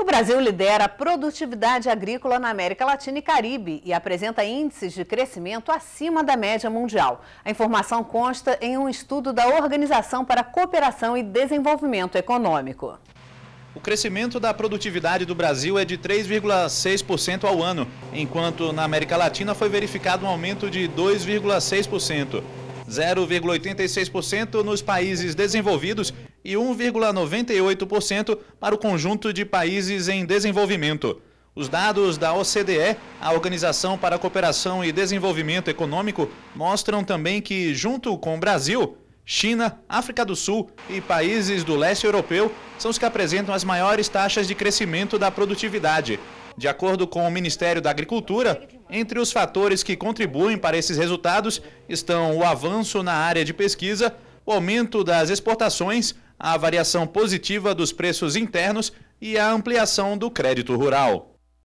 O Brasil lidera a produtividade agrícola na América Latina e Caribe e apresenta índices de crescimento acima da média mundial. A informação consta em um estudo da Organização para a Cooperação e Desenvolvimento Econômico. O crescimento da produtividade do Brasil é de 3,6% ao ano, enquanto na América Latina foi verificado um aumento de 2,6%. 0,86% nos países desenvolvidos e 1,98% para o conjunto de países em desenvolvimento. Os dados da OCDE, a Organização para a Cooperação e Desenvolvimento Econômico, mostram também que, junto com o Brasil, China, África do Sul e países do leste europeu são os que apresentam as maiores taxas de crescimento da produtividade. De acordo com o Ministério da Agricultura, entre os fatores que contribuem para esses resultados estão o avanço na área de pesquisa, o aumento das exportações, a variação positiva dos preços internos e a ampliação do crédito rural.